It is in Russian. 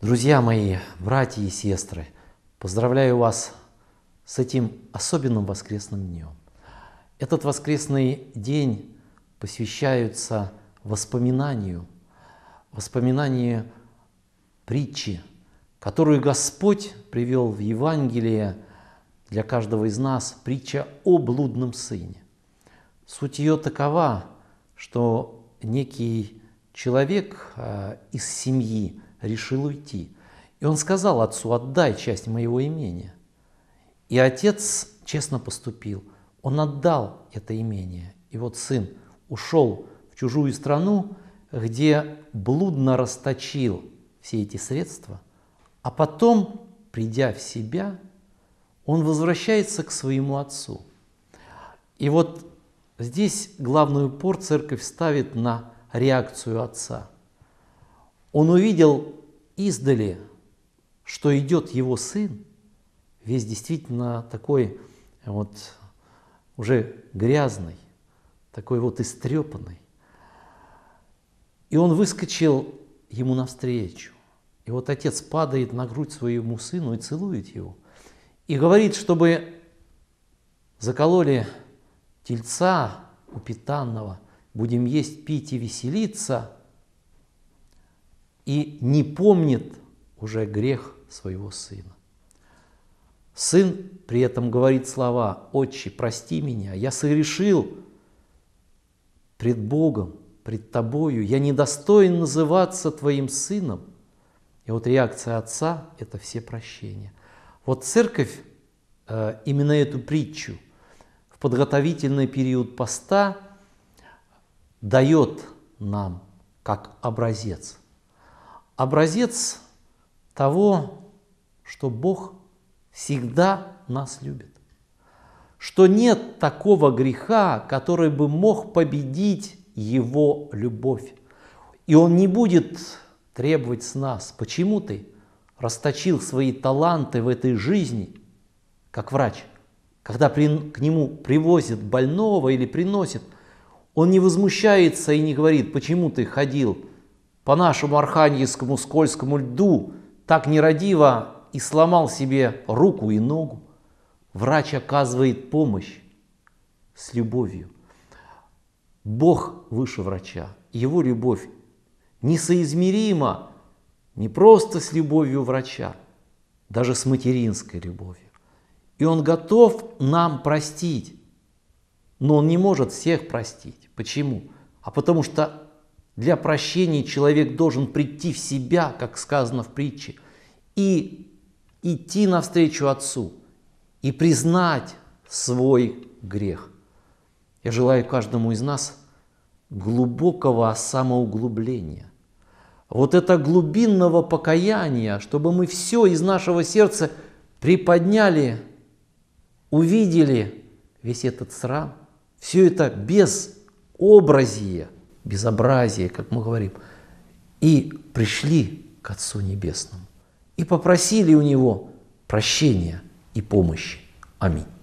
Друзья мои, братья и сестры, поздравляю вас с этим особенным воскресным днем. Этот воскресный день посвящается воспоминанию, воспоминанию притчи, которую Господь привел в Евангелие для каждого из нас, притча о блудном сыне. Суть ее такова, что некий человек э, из семьи – решил уйти. И он сказал отцу, отдай часть моего имения. И отец честно поступил. Он отдал это имение. И вот сын ушел в чужую страну, где блудно расточил все эти средства, а потом, придя в себя, он возвращается к своему отцу. И вот здесь главный упор церковь ставит на реакцию отца – он увидел издали, что идет его сын, весь действительно такой вот уже грязный, такой вот истрепанный. И он выскочил ему навстречу. И вот отец падает на грудь своему сыну и целует его. И говорит, чтобы закололи тельца упитанного, будем есть, пить и веселиться – и не помнит уже грех своего сына. Сын при этом говорит слова «Отче, прости меня, я совершил пред Богом, пред Тобою, я недостоин называться Твоим сыном». И вот реакция отца – это все прощения. Вот церковь э, именно эту притчу в подготовительный период поста дает нам как образец – образец того, что Бог всегда нас любит, что нет такого греха, который бы мог победить его любовь. И он не будет требовать с нас, почему ты расточил свои таланты в этой жизни, как врач, когда к нему привозят больного или приносят, он не возмущается и не говорит, почему ты ходил по нашему архангельскому скользкому льду так нерадиво и сломал себе руку и ногу. Врач оказывает помощь с любовью. Бог выше врача, его любовь несоизмерима не просто с любовью врача, даже с материнской любовью. И он готов нам простить, но он не может всех простить. Почему? А потому что для прощения человек должен прийти в себя, как сказано в притче, и идти навстречу Отцу, и признать свой грех. Я желаю каждому из нас глубокого самоуглубления, вот это глубинного покаяния, чтобы мы все из нашего сердца приподняли, увидели весь этот срам, все это без образия – безобразие, как мы говорим, и пришли к Отцу Небесному и попросили у Него прощения и помощи. Аминь.